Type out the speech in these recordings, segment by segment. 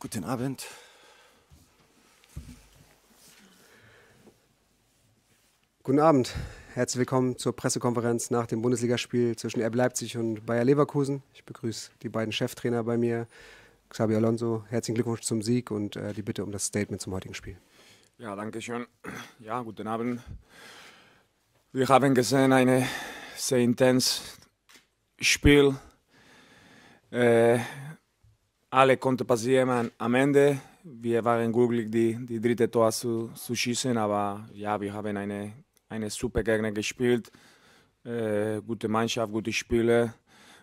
Guten Abend. Guten Abend. Herzlich willkommen zur Pressekonferenz nach dem Bundesligaspiel zwischen RB Leipzig und Bayer Leverkusen. Ich begrüße die beiden Cheftrainer bei mir. Xabi Alonso, herzlichen Glückwunsch zum Sieg und äh, die Bitte um das Statement zum heutigen Spiel. Ja, danke schön. Ja, guten Abend. Wir haben gesehen ein sehr intensives Spiel. Äh, alle konnte passieren am Ende. Wir waren glücklich, die, die dritte Tor zu, zu schießen, aber ja, wir haben eine, eine super Gegner gespielt. Äh, gute Mannschaft, gute Spiele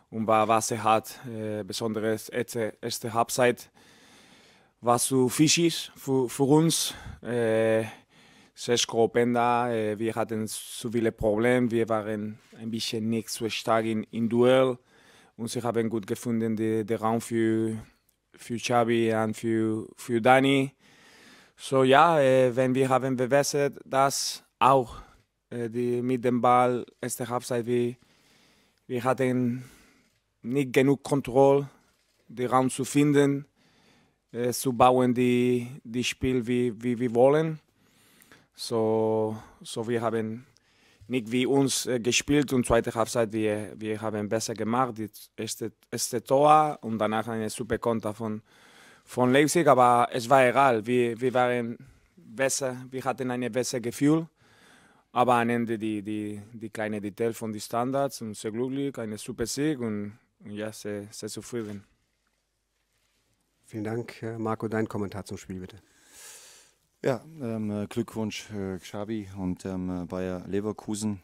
und war Wasser hat, äh, besonders erste, erste Halbzeit war zu fischig für, für uns. Äh, Sesko Penda, äh, wir hatten zu viele Probleme, wir waren ein bisschen nicht so stark im Duell und sie haben gut gefunden, den Raum für für Xavi und für, für Dani. So ja, äh, wenn wir haben bewässert, dass auch äh, die, mit dem Ball erste Halbzeit, wir, wir hatten nicht genug Kontrolle, den Raum zu finden, äh, zu bauen, die, die Spiel wie, wie wir wollen. So, so wir haben nicht wie uns äh, gespielt und zweite Halbzeit wir, wir haben besser gemacht. Das erste, erste Tor und danach eine super Konter von, von Leipzig, aber es war egal. Wir, wir waren besser, wir hatten ein besseres Gefühl. Aber am Ende die, die, die kleine Detail von den Standards und sehr glücklich, eine super Sieg und, und ja, sehr, sehr zufrieden. Vielen Dank, äh, Marco. Dein Kommentar zum Spiel bitte. Ja, ähm, äh, Glückwunsch äh, Xabi und ähm, äh, Bayer Leverkusen.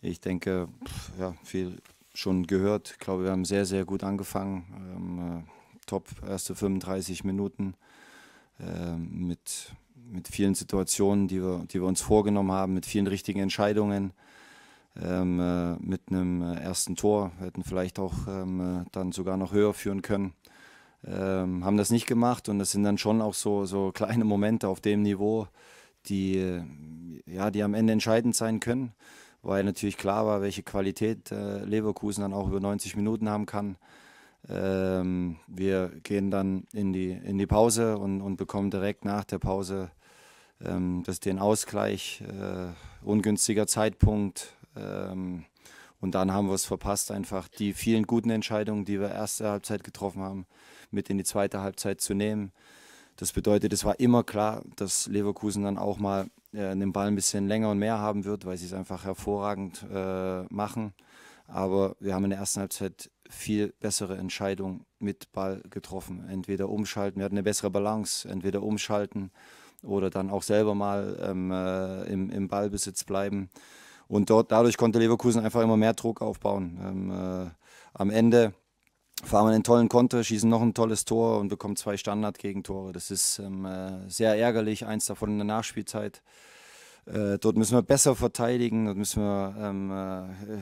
Ich denke, pff, ja, viel schon gehört. Ich glaube, wir haben sehr, sehr gut angefangen. Ähm, äh, top erste 35 Minuten äh, mit, mit vielen Situationen, die wir, die wir uns vorgenommen haben, mit vielen richtigen Entscheidungen. Ähm, äh, mit einem äh, ersten Tor. Wir hätten vielleicht auch ähm, dann sogar noch höher führen können ähm, haben das nicht gemacht und das sind dann schon auch so, so kleine Momente auf dem Niveau, die, äh, ja, die am Ende entscheidend sein können, weil natürlich klar war, welche Qualität äh, Leverkusen dann auch über 90 Minuten haben kann. Ähm, wir gehen dann in die, in die Pause und, und bekommen direkt nach der Pause ähm, das, den Ausgleich, äh, ungünstiger Zeitpunkt. Ähm, und dann haben wir es verpasst, einfach die vielen guten Entscheidungen, die wir erste Halbzeit getroffen haben, mit in die zweite Halbzeit zu nehmen. Das bedeutet, es war immer klar, dass Leverkusen dann auch mal äh, den Ball ein bisschen länger und mehr haben wird, weil sie es einfach hervorragend äh, machen. Aber wir haben in der ersten Halbzeit viel bessere Entscheidungen mit Ball getroffen. Entweder umschalten, wir hatten eine bessere Balance, entweder umschalten oder dann auch selber mal ähm, äh, im, im, Ballbesitz bleiben. Und dort, dadurch konnte Leverkusen einfach immer mehr Druck aufbauen. Ähm, äh, am Ende fahren wir einen tollen Konter, schießen noch ein tolles Tor und bekommen zwei Standard-Gegentore. Das ist ähm, äh, sehr ärgerlich, eins davon in der Nachspielzeit. Äh, dort müssen wir besser verteidigen, dort müssen wir ähm, äh,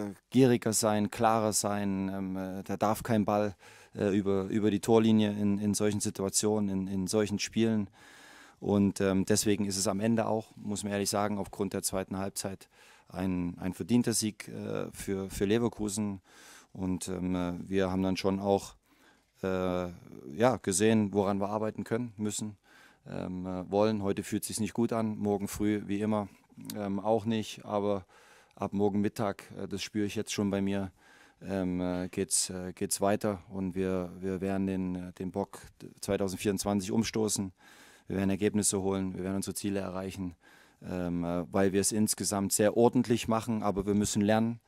äh gieriger sein, klarer sein. Ähm, äh, da darf kein Ball äh, über, über die Torlinie in, in solchen Situationen, in, in solchen Spielen. Und ähm, deswegen ist es am Ende auch, muss man ehrlich sagen, aufgrund der zweiten Halbzeit ein, ein verdienter Sieg für, für Leverkusen. Und ähm, äh, wir haben dann schon auch äh, ja, gesehen, woran wir arbeiten können, müssen, ähm, äh, wollen. Heute fühlt es sich nicht gut an, morgen früh wie immer ähm, auch nicht, aber ab morgen Mittag, äh, das spüre ich jetzt schon bei mir, ähm, äh, es äh, geht's weiter und wir, wir werden den, den Bock 2024 umstoßen. Wir werden Ergebnisse holen, wir werden unsere Ziele erreichen, ähm, weil wir es insgesamt sehr ordentlich machen, aber wir müssen lernen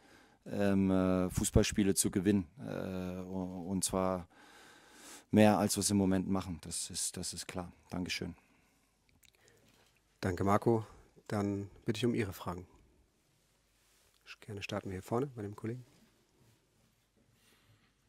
ähm, äh, Fußballspiele zu gewinnen. Äh, und zwar mehr, als wir es im Moment machen. Das ist, das ist klar. Dankeschön. Danke, Marco. Dann bitte ich um Ihre Fragen. Gerne starten wir hier vorne bei dem Kollegen.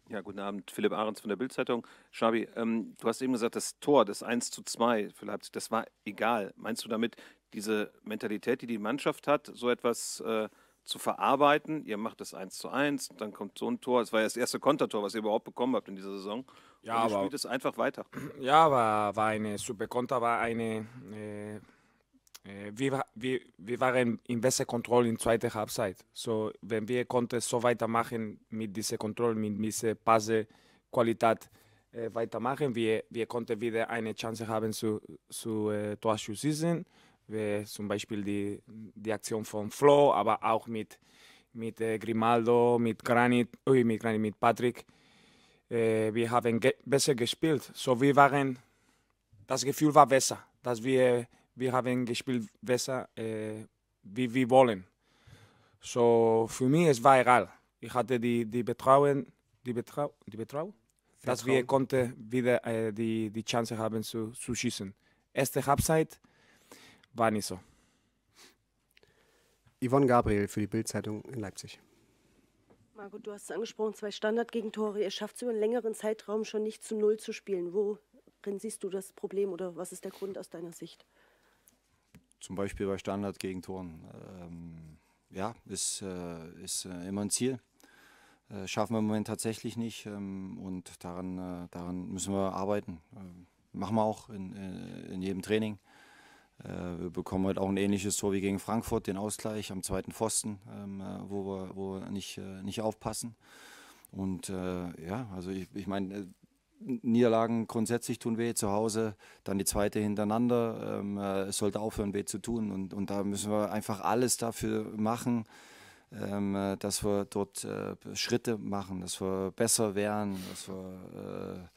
Ja, guten Abend. Philipp Ahrens von der Bildzeitung. Schabi, ähm, du hast eben gesagt, das Tor, das 1 zu 2 für Leipzig, das war egal. Meinst du damit diese Mentalität, die die Mannschaft hat, so etwas äh, zu verarbeiten. Ihr macht das 1 zu 1, dann kommt so ein Tor. Es war ja das erste Kontertor, was ihr überhaupt bekommen habt in dieser Saison. Ja, und ihr aber, spielt es einfach weiter. Ja, war, war eine super Konter, war eine. Äh, äh wir, wir, wir waren in besser Kontrolle in zweiter Halbzeit. So, wenn wir konnten so weitermachen mit dieser Kontrolle, mit dieser Passequalität äh, weitermachen, wir, wir konnten wieder eine Chance haben zu, zu äh, Torschüssen zum Beispiel die, die Aktion von Flo, aber auch mit, mit äh, Grimaldo, mit Granit, äh, mit, Granit mit Patrick. Äh, wir haben ge besser gespielt. So wir waren, das Gefühl war besser, dass wir, wir haben gespielt besser, äh, wie wir wollen. So für mich es war egal. Ich hatte die, die Betrauen, die Betrau, die Betrau, dass wir konnte wieder äh, die, die Chance haben zu, zu schießen. Erste Halbzeit war nicht so. Yvonne Gabriel für die Bildzeitung in Leipzig. Margot, du hast es angesprochen, zwei Standardgegentore. Ihr schafft es über einen längeren Zeitraum schon nicht zu Null zu spielen. Worin siehst du das Problem oder was ist der Grund aus deiner Sicht? Zum Beispiel bei Standardgegentoren. Ähm, ja, ist, äh, ist äh, immer ein Ziel. Äh, schaffen wir im Moment tatsächlich nicht ähm, und daran, äh, daran müssen wir arbeiten. Ähm, machen wir auch in, äh, in jedem Training. Äh, wir bekommen heute auch ein ähnliches Tor wie gegen Frankfurt, den Ausgleich am zweiten Pfosten, ähm, äh, wo wir, wo wir nicht, äh, nicht aufpassen. Und ja, also ich, ich meine, Niederlagen grundsätzlich tun weh, zu Hause dann die zweite hintereinander. Ähm, es sollte aufhören, weh zu tun. Und, und da müssen wir einfach alles dafür machen, ähm, dass wir dort äh, Schritte machen, dass wir besser werden, dass wir. Äh,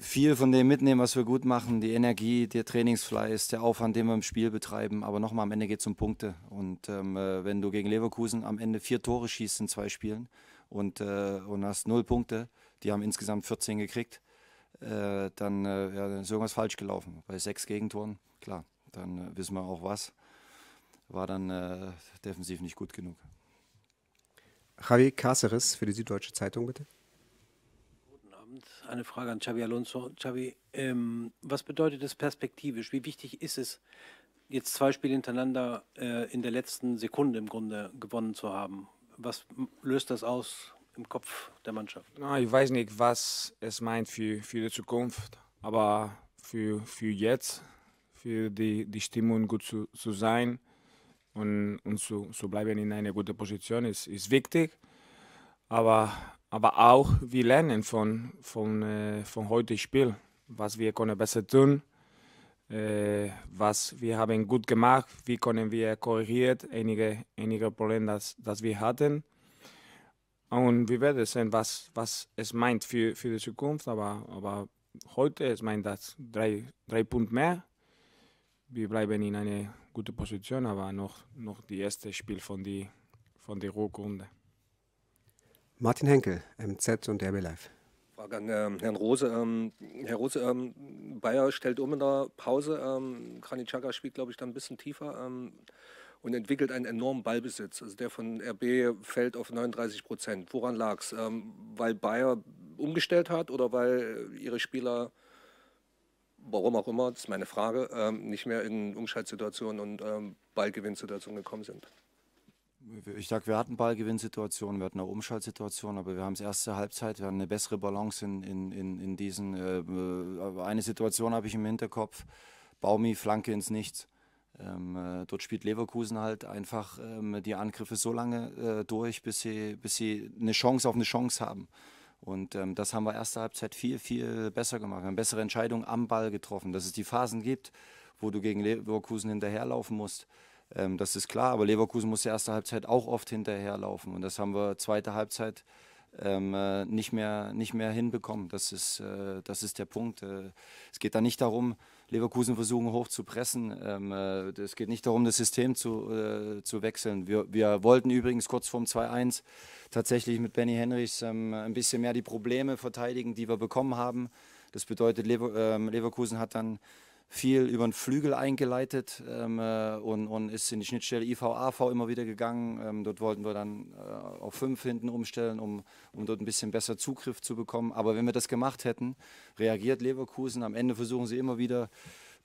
viel von dem mitnehmen, was wir gut machen, die Energie, der Trainingsfleiß, der Aufwand, den wir im Spiel betreiben. Aber nochmal, am Ende geht es um Punkte. Und ähm, äh, wenn du gegen Leverkusen am Ende vier Tore schießt in zwei Spielen und, äh, und hast null Punkte, die haben insgesamt 14 gekriegt, äh, dann, äh, ja, dann ist irgendwas falsch gelaufen. Bei sechs Gegentoren, klar, dann äh, wissen wir auch was. War dann äh, defensiv nicht gut genug. Javi Cáceres für die Süddeutsche Zeitung, bitte eine Frage an Xavi Alonso. Xavi, ähm, was bedeutet es perspektivisch? Wie wichtig ist es, jetzt zwei Spiele hintereinander äh, in der letzten Sekunde im Grunde gewonnen zu haben? Was löst das aus im Kopf der Mannschaft? No, ich weiß nicht, was es meint für, für die Zukunft, aber für, für jetzt, für die, die Stimmung gut zu, zu sein und, und zu, zu bleiben in einer guten Position ist, ist wichtig. Aber aber auch wir lernen von, von, äh, von heute Spiel, was wir können besser tun, äh, was wir haben gut gemacht, wie können wir korrigiert einige, einige Probleme, das, das wir hatten. Und wir werden sehen, was, was es meint für, für die Zukunft, aber, aber heute, es meint das drei, drei Punkte mehr. Wir bleiben in einer guten Position, aber noch, noch die erste Spiel von der von die Rückrunde. Martin Henkel, MZ und RB Live. Frage an ähm, Herrn Rose. Ähm, Herr Rose, ähm, Bayer stellt um in der Pause. Ähm, Kranitschaka spielt, glaube ich, dann ein bisschen tiefer ähm, und entwickelt einen enormen Ballbesitz. Also der von RB fällt auf 39 Prozent. Woran lag es? Ähm, weil Bayer umgestellt hat oder weil ihre Spieler, warum auch immer, das ist meine Frage, ähm, nicht mehr in Umschaltsituationen und Ballgewinnsituationen gekommen sind? Ich sag, wir hatten Ballgewinnsituationen, wir hatten eine Umschaltsituation, aber wir haben es erste Halbzeit, wir haben eine bessere Balance in, in, in, in diesen. Äh, äh, eine Situation habe ich im Hinterkopf: Baumi, Flanke ins Nichts. Ähm, äh, dort spielt Leverkusen halt einfach ähm, die Angriffe so lange äh, durch, bis sie, bis sie eine Chance auf eine Chance haben. Und ähm, das haben wir erste Halbzeit viel, viel besser gemacht. Wir haben bessere Entscheidungen am Ball getroffen, dass es die Phasen gibt, wo du gegen Leverkusen hinterherlaufen musst. Ähm, das ist klar, aber Leverkusen muss die erste Halbzeit auch oft hinterherlaufen und das haben wir zweite Halbzeit ähm, äh, nicht, mehr, nicht mehr hinbekommen. Das ist, äh, das ist der Punkt. Äh, es geht da nicht darum, Leverkusen versuchen hoch zu pressen. Ähm, äh, es geht nicht darum, das System zu, äh, zu wechseln. Wir, wir wollten übrigens kurz vorm 2-1 tatsächlich mit Benny Henrichs ähm, ein bisschen mehr die Probleme verteidigen, die wir bekommen haben. Das bedeutet, Lever ähm, Leverkusen hat dann viel über den Flügel eingeleitet ähm, äh, und, und, ist in die Schnittstelle IVAV immer wieder gegangen. Ähm, dort wollten wir dann äh, auf 5 hinten umstellen, um, um dort ein bisschen besser Zugriff zu bekommen. Aber wenn wir das gemacht hätten, reagiert Leverkusen. Am Ende versuchen sie immer wieder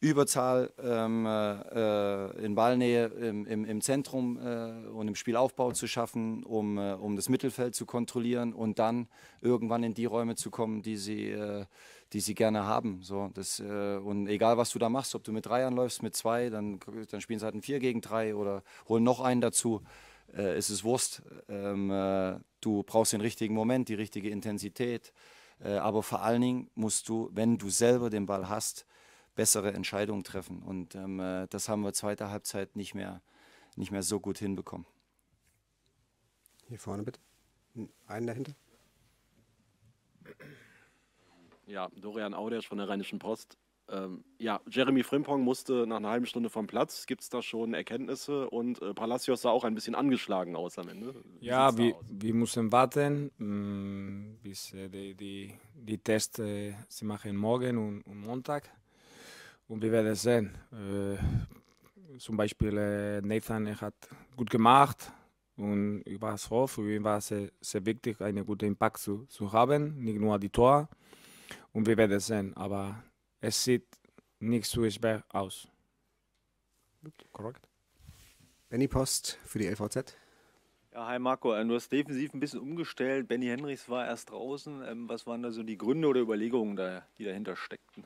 Überzahl ähm, äh, äh, in Ballnähe im, im, im Zentrum äh, und im Spielaufbau zu schaffen, um, äh, um das Mittelfeld zu kontrollieren und dann irgendwann in die Räume zu kommen, die sie, äh, die sie gerne haben. So, das, äh, und egal, was du da machst, ob du mit drei anläufst, mit zwei, dann, dann spielen sie halt ein Vier gegen drei oder holen noch einen dazu. Äh, es ist Wurst. Ähm, äh, du brauchst den richtigen Moment, die richtige Intensität. Äh, aber vor allen Dingen musst du, wenn du selber den Ball hast, bessere Entscheidungen treffen. Und ähm, äh, das haben wir zweite Halbzeit nicht mehr, nicht mehr so gut hinbekommen. Hier vorne bitte. Einen dahinter. Ja, Dorian Audersch von der Rheinischen Post. Ähm, ja, Jeremy Frimpong musste nach einer halben Stunde vom Platz. Gibt es da schon Erkenntnisse? Und äh, Palacios sah auch ein bisschen angeschlagen aus am Ende. Wie ja, wir, wir, müssen warten, mm, bis äh, die, die, die, Tests äh, sie machen morgen und, und, Montag. Und wir werden sehen. Äh, zum Beispiel äh, Nathan er hat gut gemacht. Und ich war froh, für ihn war es sehr, sehr wichtig, einen guten Impact zu, zu haben, nicht nur die Tore und wir werden sehen. Aber es sieht nicht so schwer aus. Korrekt. Benny Post für die LVZ. Ja, hi Marco, äh, du hast defensiv ein bisschen umgestellt. Benny Henrichs war erst draußen. Ähm, was waren da so die Gründe oder Überlegungen, da, die dahinter steckten?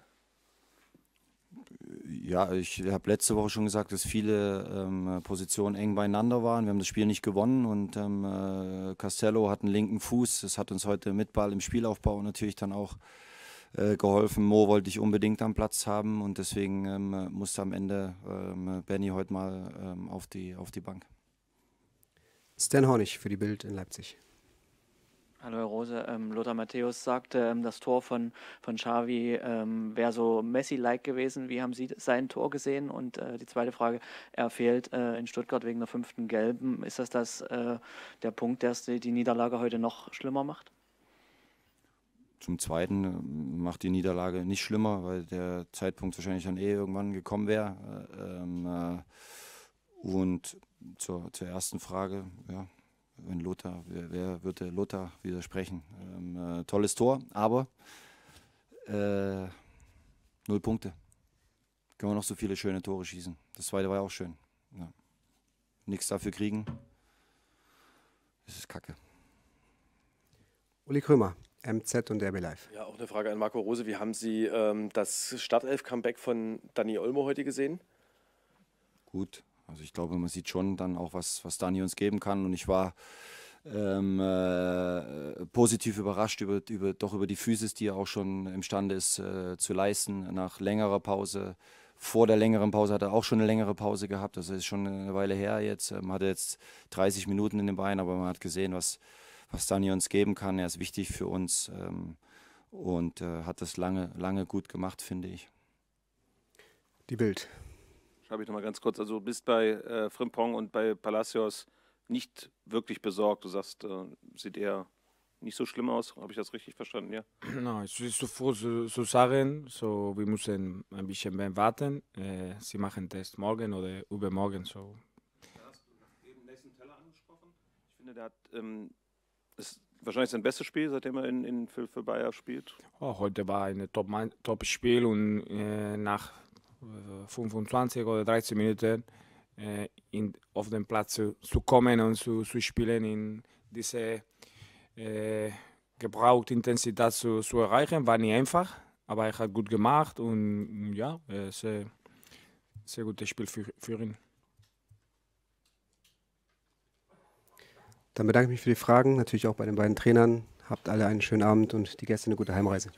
Ja, ich habe letzte Woche schon gesagt, dass viele ähm, Positionen eng beieinander waren. Wir haben das Spiel nicht gewonnen und ähm, äh, Castello hat einen linken Fuß. Das hat uns heute mit Ball im Spielaufbau natürlich dann auch äh, geholfen. Mo wollte ich unbedingt am Platz haben und deswegen ähm, musste am Ende ähm, Benny heute mal ähm, auf, die, auf die Bank. Stan Hornig für die Bild in Leipzig. Hallo Herr Rose, ähm, Lothar Matthäus sagte, ähm, das Tor von, von Xavi ähm, wäre so Messi-like gewesen. Wie haben Sie sein Tor gesehen? Und äh, die zweite Frage, er fehlt äh, in Stuttgart wegen der fünften Gelben. Ist das, das äh, der Punkt, der die Niederlage heute noch schlimmer macht? Zum Zweiten ähm, macht die Niederlage nicht schlimmer, weil der Zeitpunkt wahrscheinlich dann eh irgendwann gekommen wäre. Äh, ähm, äh, und zur, zur ersten Frage, ja, wenn Lothar, wer, wer würde Lothar widersprechen? Ähm, äh, tolles Tor, aber äh, null Punkte. Können wir noch so viele schöne Tore schießen. Das zweite war ja auch schön. Ja. Nichts dafür kriegen. Das ist Kacke. Uli Krömer, MZ und RB Live. Ja, auch eine Frage an Marco Rose. Wie haben Sie ähm, das Startelf-Comeback von Dani Olmo heute gesehen? Gut. Also ich glaube, man sieht schon dann auch, was, was Dani uns geben kann. Und ich war ähm, äh, positiv überrascht über, über, doch über die Physis, die er auch schon imstande ist äh, zu leisten nach längerer Pause. Vor der längeren Pause hat er auch schon eine längere Pause gehabt. Das also ist schon eine Weile her jetzt. Ähm, hatte jetzt 30 Minuten in den Beinen, aber man hat gesehen, was, was Dani uns geben kann. Er ist wichtig für uns ähm, und äh, hat das lange, lange gut gemacht, finde ich. Die Bild. Schreibe ich nochmal ganz kurz. Also, du bist bei äh, Frimpong und bei Palacios nicht wirklich besorgt. Du sagst, äh, sieht eher nicht so schlimm aus. Habe ich das richtig verstanden? Ja. No, es ist so früh zu, zu sagen. So, wir müssen ein bisschen mehr warten. Äh, sie machen Test morgen oder übermorgen. So. Du hast eben Nathan Teller angesprochen. Ich finde, der hat. Ähm, ist wahrscheinlich sein bestes Spiel, seitdem er in, in für, für Bayer spielt. Oh, heute war ein Top-Spiel Top und äh, nach 25 äh, oder 30 Minuten äh, in, auf den Platz zu, zu kommen und zu, zu, spielen in diese äh, gebraucht Intensität zu, zu, erreichen, war nicht einfach, aber er hat gut gemacht und ja, äh, sehr, sehr gutes Spiel für, für ihn. Dann bedanke ich mich für die Fragen, natürlich auch bei den beiden Trainern. Habt alle einen schönen Abend und die Gäste eine gute Heimreise.